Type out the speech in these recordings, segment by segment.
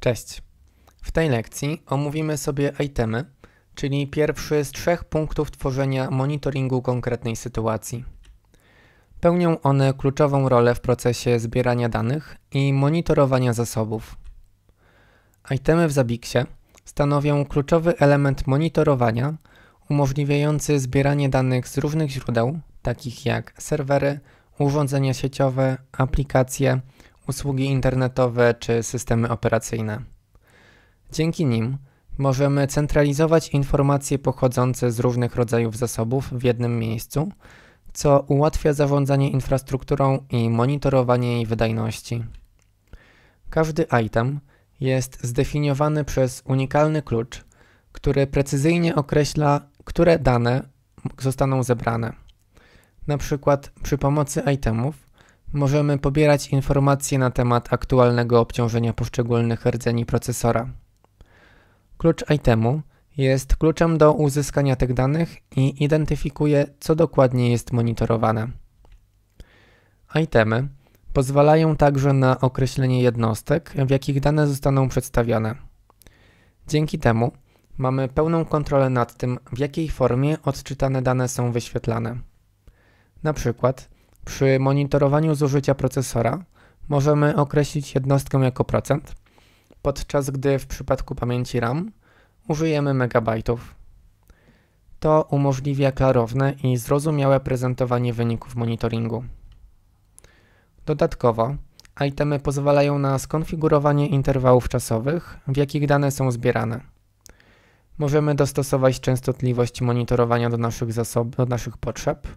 Cześć! W tej lekcji omówimy sobie itemy, czyli pierwszy z trzech punktów tworzenia monitoringu konkretnej sytuacji. Pełnią one kluczową rolę w procesie zbierania danych i monitorowania zasobów. Itemy w Zabixie stanowią kluczowy element monitorowania, umożliwiający zbieranie danych z różnych źródeł, takich jak serwery, urządzenia sieciowe, aplikacje, usługi internetowe czy systemy operacyjne. Dzięki nim możemy centralizować informacje pochodzące z różnych rodzajów zasobów w jednym miejscu, co ułatwia zarządzanie infrastrukturą i monitorowanie jej wydajności. Każdy item jest zdefiniowany przez unikalny klucz, który precyzyjnie określa, które dane zostaną zebrane. Na przykład przy pomocy itemów możemy pobierać informacje na temat aktualnego obciążenia poszczególnych rdzeni procesora. Klucz itemu jest kluczem do uzyskania tych danych i identyfikuje, co dokładnie jest monitorowane. Itemy pozwalają także na określenie jednostek, w jakich dane zostaną przedstawione. Dzięki temu mamy pełną kontrolę nad tym, w jakiej formie odczytane dane są wyświetlane. Na przykład, przy monitorowaniu zużycia procesora możemy określić jednostkę jako procent, podczas gdy w przypadku pamięci RAM użyjemy megabajtów. To umożliwia klarowne i zrozumiałe prezentowanie wyników monitoringu. Dodatkowo itemy pozwalają na skonfigurowanie interwałów czasowych, w jakich dane są zbierane. Możemy dostosować częstotliwość monitorowania do naszych, zasob- do naszych potrzeb,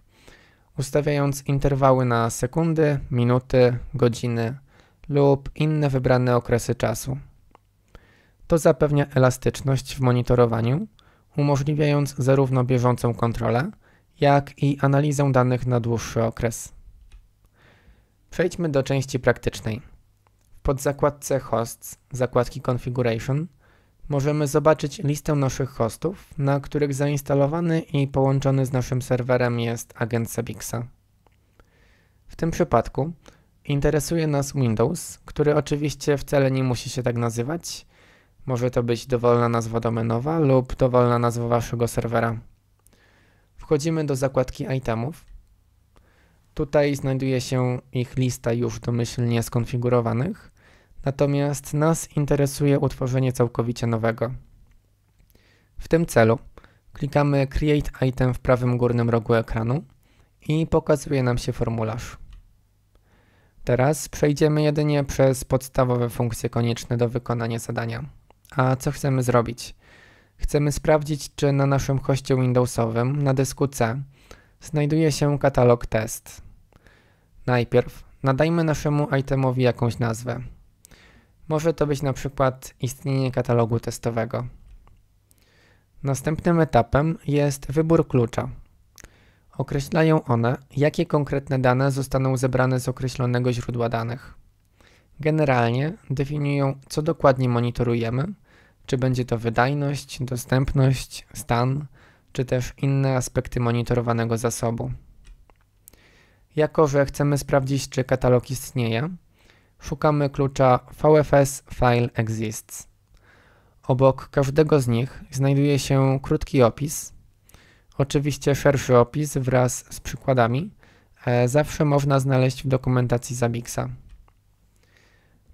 ustawiając interwały na sekundy, minuty, godziny lub inne wybrane okresy czasu. To zapewnia elastyczność w monitorowaniu, umożliwiając zarówno bieżącą kontrolę, jak i analizę danych na dłuższy okres. Przejdźmy do części praktycznej. W podzakładce Hosts zakładki Configuration – możemy zobaczyć listę naszych hostów, na których zainstalowany i połączony z naszym serwerem jest agent Sebixa. W tym przypadku interesuje nas Windows, który oczywiście wcale nie musi się tak nazywać. Może to być dowolna nazwa domenowa lub dowolna nazwa waszego serwera. Wchodzimy do zakładki itemów. Tutaj znajduje się ich lista już domyślnie skonfigurowanych natomiast nas interesuje utworzenie całkowicie nowego. W tym celu klikamy Create Item w prawym górnym rogu ekranu i pokazuje nam się formularz. Teraz przejdziemy jedynie przez podstawowe funkcje konieczne do wykonania zadania. A co chcemy zrobić? Chcemy sprawdzić, czy na naszym hoście Windowsowym na dysku C znajduje się katalog test. Najpierw nadajmy naszemu itemowi jakąś nazwę. Może to być na przykład istnienie katalogu testowego. Następnym etapem jest wybór klucza. Określają one, jakie konkretne dane zostaną zebrane z określonego źródła danych. Generalnie definiują, co dokładnie monitorujemy, czy będzie to wydajność, dostępność, stan, czy też inne aspekty monitorowanego zasobu. Jako, że chcemy sprawdzić, czy katalog istnieje, szukamy klucza VFS File Exists. Obok każdego z nich znajduje się krótki opis, oczywiście szerszy opis wraz z przykładami, e, zawsze można znaleźć w dokumentacji Zabixa.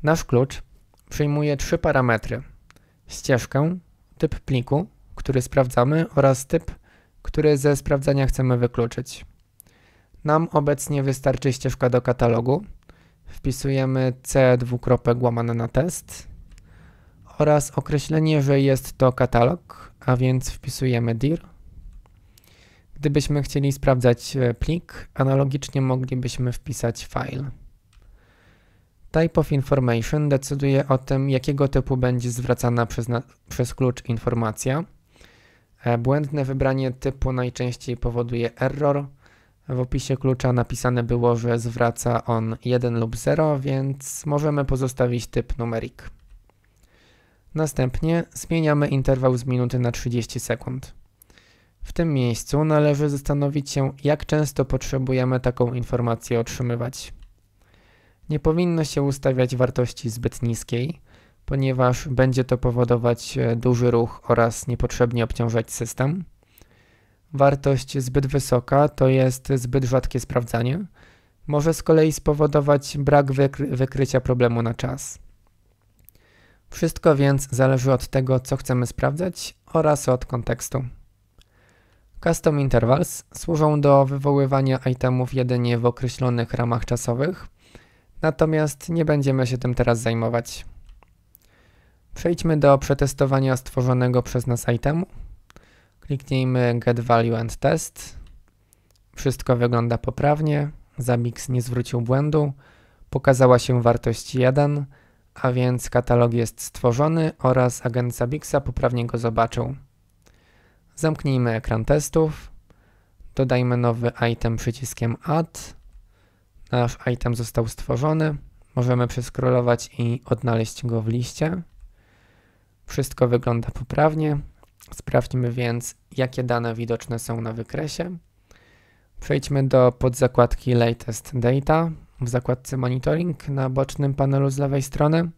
Nasz klucz przyjmuje trzy parametry. Ścieżkę, typ pliku, który sprawdzamy oraz typ, który ze sprawdzania chcemy wykluczyć. Nam obecnie wystarczy ścieżka do katalogu, wpisujemy c dwukropek łamane na test oraz określenie, że jest to katalog, a więc wpisujemy dir. Gdybyśmy chcieli sprawdzać e, plik, analogicznie moglibyśmy wpisać file. Type of information decyduje o tym, jakiego typu będzie zwracana przez, przez klucz informacja. E, błędne wybranie typu najczęściej powoduje error, w opisie klucza napisane było, że zwraca on 1 lub 0, więc możemy pozostawić typ numerik. Następnie zmieniamy interwał z minuty na 30 sekund. W tym miejscu należy zastanowić się, jak często potrzebujemy taką informację otrzymywać. Nie powinno się ustawiać wartości zbyt niskiej, ponieważ będzie to powodować e, duży ruch oraz niepotrzebnie obciążać system. Wartość zbyt wysoka to jest zbyt rzadkie sprawdzanie. Może z kolei spowodować brak wykry wykrycia problemu na czas. Wszystko więc zależy od tego, co chcemy sprawdzać oraz od kontekstu. Custom intervals służą do wywoływania itemów jedynie w określonych ramach czasowych, natomiast nie będziemy się tym teraz zajmować. Przejdźmy do przetestowania stworzonego przez nas itemu Kliknijmy Get Value and Test. Wszystko wygląda poprawnie. Zamix nie zwrócił błędu. Pokazała się wartość 1, a więc katalog jest stworzony oraz agent Zabixa poprawnie go zobaczył. Zamknijmy ekran testów. Dodajmy nowy item przyciskiem Add. Nasz item został stworzony. Możemy przeskrolować i odnaleźć go w liście. Wszystko wygląda poprawnie. Sprawdźmy więc, jakie dane widoczne są na wykresie. Przejdźmy do podzakładki Latest Data w zakładce Monitoring na bocznym panelu z lewej strony.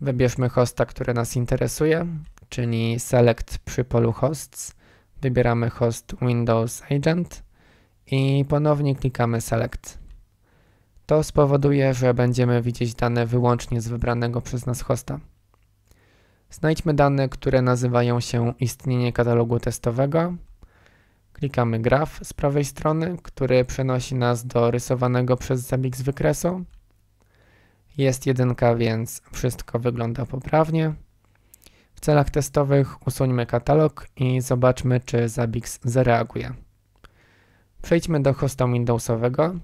Wybierzmy hosta, który nas interesuje, czyli Select przy polu Hosts. Wybieramy host Windows Agent i ponownie klikamy Select. To spowoduje, że będziemy widzieć dane wyłącznie z wybranego przez nas hosta. Znajdźmy dane, które nazywają się istnienie katalogu testowego. Klikamy graf z prawej strony, który przenosi nas do rysowanego przez zabieg z wykresu. Jest jedynka, więc wszystko wygląda poprawnie. W celach testowych usuńmy katalog i zobaczmy, czy Zabbix zareaguje. Przejdźmy do hosta Windowsowego,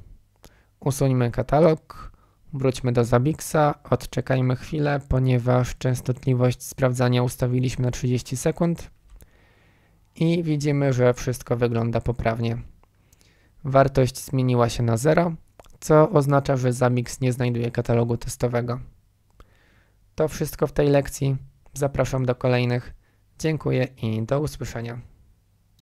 usuńmy katalog wróćmy do Zabixa, odczekajmy chwilę, ponieważ częstotliwość sprawdzania ustawiliśmy na 30 sekund i widzimy, że wszystko wygląda poprawnie. Wartość zmieniła się na 0, co oznacza, że Zabix nie znajduje katalogu testowego. To wszystko w tej lekcji. Zapraszam do kolejnych. Dziękuję i do usłyszenia.